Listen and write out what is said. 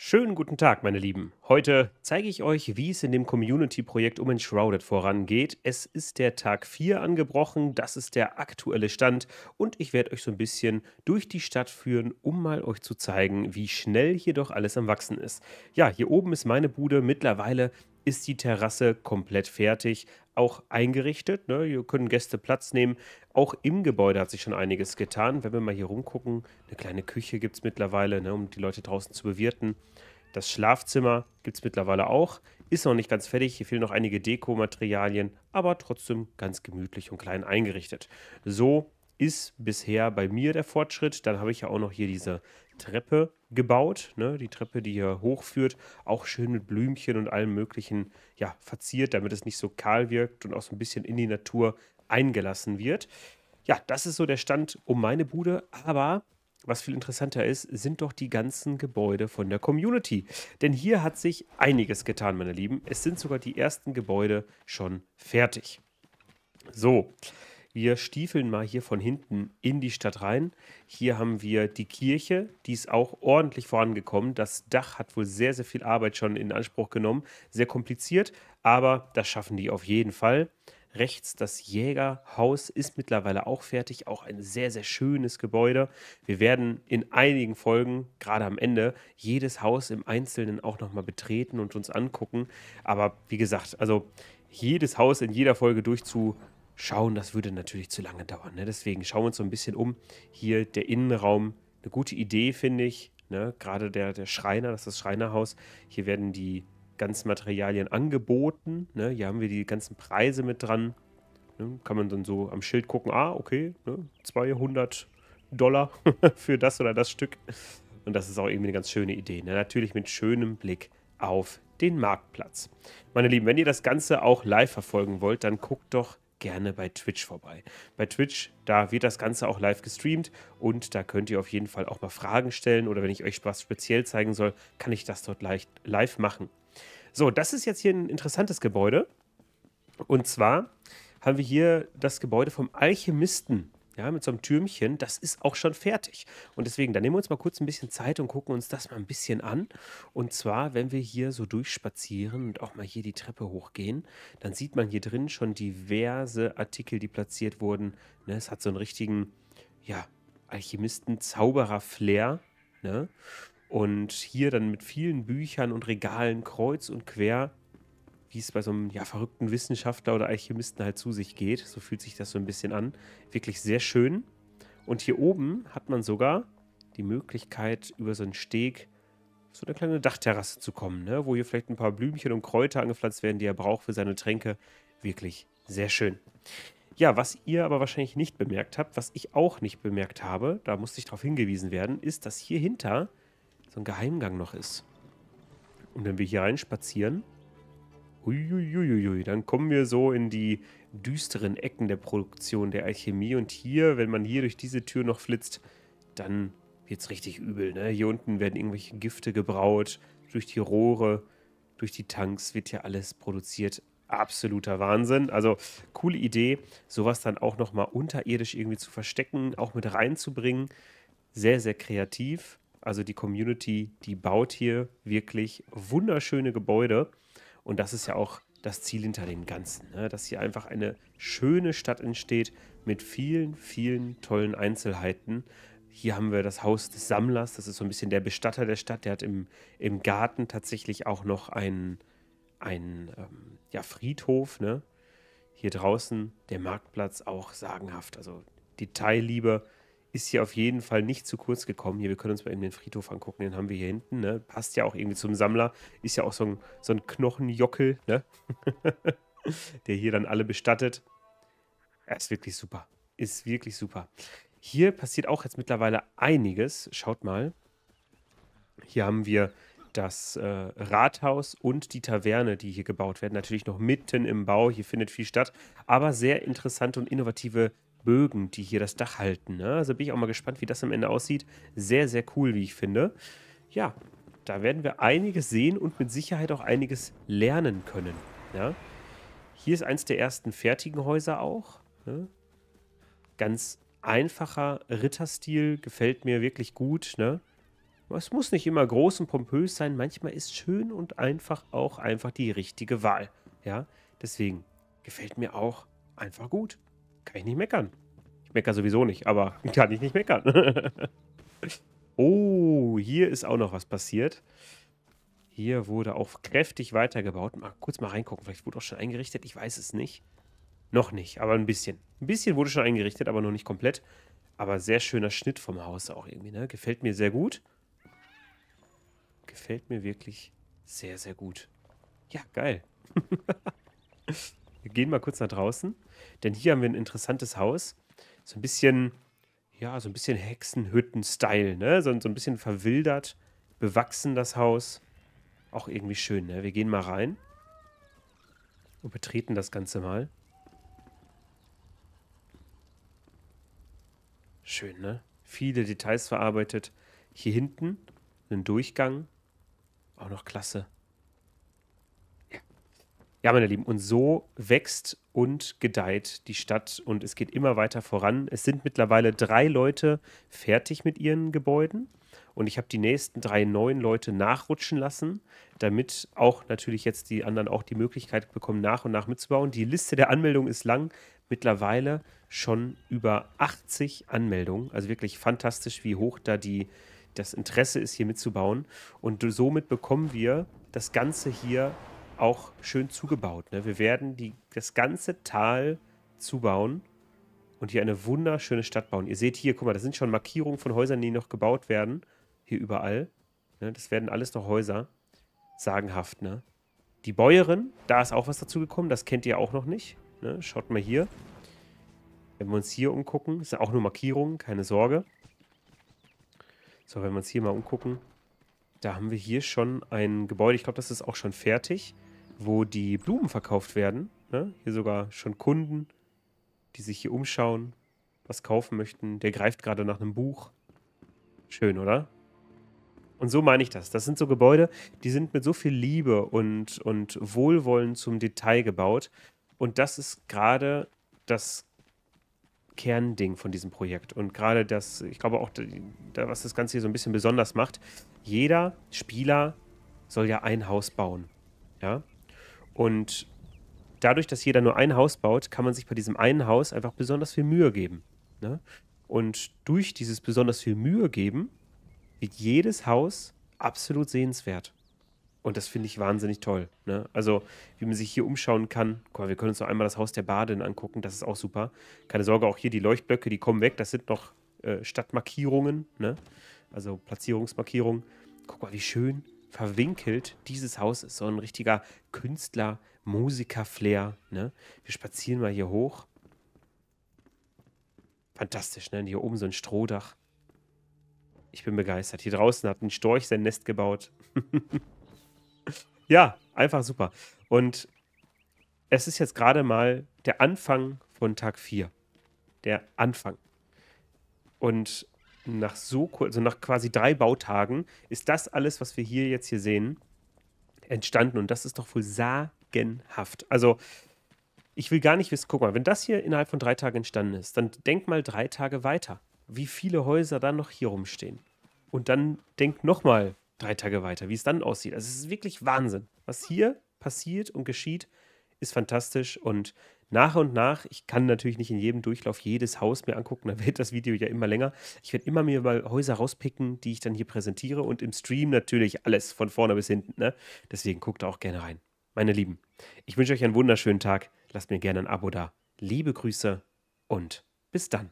Schönen guten Tag, meine Lieben. Heute zeige ich euch, wie es in dem Community-Projekt um Enshrouded vorangeht. Es ist der Tag 4 angebrochen, das ist der aktuelle Stand und ich werde euch so ein bisschen durch die Stadt führen, um mal euch zu zeigen, wie schnell hier doch alles am Wachsen ist. Ja, hier oben ist meine Bude, mittlerweile ist die Terrasse komplett fertig auch eingerichtet. Ne? Hier können Gäste Platz nehmen. Auch im Gebäude hat sich schon einiges getan. Wenn wir mal hier rumgucken, eine kleine Küche gibt es mittlerweile, ne, um die Leute draußen zu bewirten. Das Schlafzimmer gibt es mittlerweile auch. Ist noch nicht ganz fertig. Hier fehlen noch einige Dekomaterialien, aber trotzdem ganz gemütlich und klein eingerichtet. So ist bisher bei mir der Fortschritt. Dann habe ich ja auch noch hier diese Treppe gebaut, ne? die Treppe, die hier hochführt, auch schön mit Blümchen und allem Möglichen ja, verziert, damit es nicht so kahl wirkt und auch so ein bisschen in die Natur eingelassen wird. Ja, das ist so der Stand um meine Bude, aber was viel interessanter ist, sind doch die ganzen Gebäude von der Community. Denn hier hat sich einiges getan, meine Lieben. Es sind sogar die ersten Gebäude schon fertig. So, wir stiefeln mal hier von hinten in die Stadt rein. Hier haben wir die Kirche, die ist auch ordentlich vorangekommen. Das Dach hat wohl sehr, sehr viel Arbeit schon in Anspruch genommen. Sehr kompliziert, aber das schaffen die auf jeden Fall. Rechts das Jägerhaus ist mittlerweile auch fertig, auch ein sehr, sehr schönes Gebäude. Wir werden in einigen Folgen, gerade am Ende, jedes Haus im Einzelnen auch nochmal betreten und uns angucken. Aber wie gesagt, also jedes Haus in jeder Folge durchzuführen schauen, das würde natürlich zu lange dauern. Ne? Deswegen schauen wir uns so ein bisschen um. Hier der Innenraum, eine gute Idee, finde ich. Ne? Gerade der, der Schreiner, das ist das Schreinerhaus. Hier werden die ganzen Materialien angeboten. Ne? Hier haben wir die ganzen Preise mit dran. Ne? Kann man dann so am Schild gucken, ah, okay, 200 ne? Dollar für das oder das Stück. Und das ist auch irgendwie eine ganz schöne Idee. Ne? Natürlich mit schönem Blick auf den Marktplatz. Meine Lieben, wenn ihr das Ganze auch live verfolgen wollt, dann guckt doch gerne bei Twitch vorbei. Bei Twitch, da wird das Ganze auch live gestreamt und da könnt ihr auf jeden Fall auch mal Fragen stellen oder wenn ich euch was speziell zeigen soll, kann ich das dort leicht live machen. So, das ist jetzt hier ein interessantes Gebäude. Und zwar haben wir hier das Gebäude vom Alchemisten ja, mit so einem Türmchen, das ist auch schon fertig. Und deswegen, da nehmen wir uns mal kurz ein bisschen Zeit und gucken uns das mal ein bisschen an. Und zwar, wenn wir hier so durchspazieren und auch mal hier die Treppe hochgehen, dann sieht man hier drin schon diverse Artikel, die platziert wurden. Ne, es hat so einen richtigen, ja, Alchemisten-Zauberer-Flair. Ne? Und hier dann mit vielen Büchern und Regalen kreuz und quer wie es bei so einem ja, verrückten Wissenschaftler oder Alchemisten halt zu sich geht. So fühlt sich das so ein bisschen an. Wirklich sehr schön. Und hier oben hat man sogar die Möglichkeit, über so einen Steg so eine kleine Dachterrasse zu kommen, ne? wo hier vielleicht ein paar Blümchen und Kräuter angepflanzt werden, die er braucht für seine Tränke. Wirklich sehr schön. Ja, was ihr aber wahrscheinlich nicht bemerkt habt, was ich auch nicht bemerkt habe, da musste ich darauf hingewiesen werden, ist, dass hier hinter so ein Geheimgang noch ist. Und wenn wir hier reinspazieren, Uiuiuiui, dann kommen wir so in die düsteren Ecken der Produktion der Alchemie. Und hier, wenn man hier durch diese Tür noch flitzt, dann wird es richtig übel. Ne? Hier unten werden irgendwelche Gifte gebraut, durch die Rohre, durch die Tanks wird hier alles produziert. Absoluter Wahnsinn. Also coole Idee, sowas dann auch nochmal unterirdisch irgendwie zu verstecken, auch mit reinzubringen. Sehr, sehr kreativ. Also die Community, die baut hier wirklich wunderschöne Gebäude. Und das ist ja auch das Ziel hinter dem Ganzen, ne? dass hier einfach eine schöne Stadt entsteht mit vielen, vielen tollen Einzelheiten. Hier haben wir das Haus des Sammlers, das ist so ein bisschen der Bestatter der Stadt, der hat im, im Garten tatsächlich auch noch einen, einen ähm, ja, Friedhof. Ne? Hier draußen der Marktplatz auch sagenhaft, also Detailliebe ist hier auf jeden Fall nicht zu kurz gekommen. Hier, wir können uns mal eben den Friedhof angucken, den haben wir hier hinten, ne? Passt ja auch irgendwie zum Sammler. Ist ja auch so ein, so ein Knochenjockel, ne? Der hier dann alle bestattet. Er ist wirklich super. Ist wirklich super. Hier passiert auch jetzt mittlerweile einiges. Schaut mal. Hier haben wir das äh, Rathaus und die Taverne, die hier gebaut werden. Natürlich noch mitten im Bau. Hier findet viel statt. Aber sehr interessante und innovative Bögen, die hier das Dach halten. Ne? Also bin ich auch mal gespannt, wie das am Ende aussieht. Sehr, sehr cool, wie ich finde. Ja, da werden wir einiges sehen und mit Sicherheit auch einiges lernen können. Ja? Hier ist eins der ersten fertigen Häuser auch. Ne? Ganz einfacher Ritterstil, gefällt mir wirklich gut. Ne? Es muss nicht immer groß und pompös sein, manchmal ist schön und einfach auch einfach die richtige Wahl. Ja, deswegen gefällt mir auch einfach gut. Kann ich nicht meckern. Ich meckere sowieso nicht, aber kann ich nicht meckern. oh, hier ist auch noch was passiert. Hier wurde auch kräftig weitergebaut. Mal kurz mal reingucken. Vielleicht wurde auch schon eingerichtet. Ich weiß es nicht. Noch nicht, aber ein bisschen. Ein bisschen wurde schon eingerichtet, aber noch nicht komplett. Aber sehr schöner Schnitt vom Haus auch irgendwie, ne? Gefällt mir sehr gut. Gefällt mir wirklich sehr, sehr gut. Ja, geil. Wir gehen mal kurz nach draußen, denn hier haben wir ein interessantes Haus. So ein bisschen, ja, so ein bisschen Hexenhütten-Style, ne? So, so ein bisschen verwildert, bewachsen das Haus. Auch irgendwie schön, ne? Wir gehen mal rein und betreten das Ganze mal. Schön, ne? Viele Details verarbeitet. Hier hinten ein Durchgang. Auch noch klasse. Ja, meine Lieben, und so wächst und gedeiht die Stadt und es geht immer weiter voran. Es sind mittlerweile drei Leute fertig mit ihren Gebäuden und ich habe die nächsten drei neuen Leute nachrutschen lassen, damit auch natürlich jetzt die anderen auch die Möglichkeit bekommen, nach und nach mitzubauen. Die Liste der Anmeldungen ist lang, mittlerweile schon über 80 Anmeldungen. Also wirklich fantastisch, wie hoch da die, das Interesse ist, hier mitzubauen. Und somit bekommen wir das Ganze hier auch schön zugebaut. Ne? Wir werden die, das ganze Tal zubauen und hier eine wunderschöne Stadt bauen. Ihr seht hier, guck mal, das sind schon Markierungen von Häusern, die noch gebaut werden. Hier überall. Ne? Das werden alles noch Häuser. Sagenhaft, ne? Die Bäuerin, da ist auch was dazu gekommen. Das kennt ihr auch noch nicht. Ne? Schaut mal hier. Wenn wir uns hier umgucken, sind auch nur Markierungen, keine Sorge. So, wenn wir uns hier mal umgucken, da haben wir hier schon ein Gebäude. Ich glaube, das ist auch schon fertig wo die Blumen verkauft werden. Ne? Hier sogar schon Kunden, die sich hier umschauen, was kaufen möchten. Der greift gerade nach einem Buch. Schön, oder? Und so meine ich das. Das sind so Gebäude, die sind mit so viel Liebe und, und Wohlwollen zum Detail gebaut. Und das ist gerade das Kernding von diesem Projekt. Und gerade das, ich glaube auch, was das Ganze hier so ein bisschen besonders macht, jeder Spieler soll ja ein Haus bauen. Ja? Und dadurch, dass jeder nur ein Haus baut, kann man sich bei diesem einen Haus einfach besonders viel Mühe geben. Ne? Und durch dieses besonders viel Mühe geben, wird jedes Haus absolut sehenswert. Und das finde ich wahnsinnig toll. Ne? Also, wie man sich hier umschauen kann, guck mal, wir können uns noch einmal das Haus der Badin angucken, das ist auch super. Keine Sorge, auch hier die Leuchtblöcke, die kommen weg, das sind noch äh, Stadtmarkierungen, ne? also Platzierungsmarkierungen. Guck mal, wie schön verwinkelt. Dieses Haus ist so ein richtiger Künstler, Musiker-Flair. Ne? Wir spazieren mal hier hoch. Fantastisch, ne? hier oben so ein Strohdach. Ich bin begeistert. Hier draußen hat ein Storch sein Nest gebaut. ja, einfach super. Und es ist jetzt gerade mal der Anfang von Tag 4. Der Anfang. Und nach so kurz, also nach quasi drei Bautagen, ist das alles, was wir hier jetzt hier sehen, entstanden. Und das ist doch wohl sagenhaft. Also, ich will gar nicht wissen, guck mal, wenn das hier innerhalb von drei Tagen entstanden ist, dann denk mal drei Tage weiter, wie viele Häuser dann noch hier rumstehen. Und dann denk nochmal drei Tage weiter, wie es dann aussieht. Also, es ist wirklich Wahnsinn. Was hier passiert und geschieht, ist fantastisch und nach und nach, ich kann natürlich nicht in jedem Durchlauf jedes Haus mir angucken, dann wird das Video ja immer länger. Ich werde immer mir mal Häuser rauspicken, die ich dann hier präsentiere und im Stream natürlich alles von vorne bis hinten. Ne? Deswegen guckt auch gerne rein. Meine Lieben, ich wünsche euch einen wunderschönen Tag. Lasst mir gerne ein Abo da. Liebe Grüße und bis dann.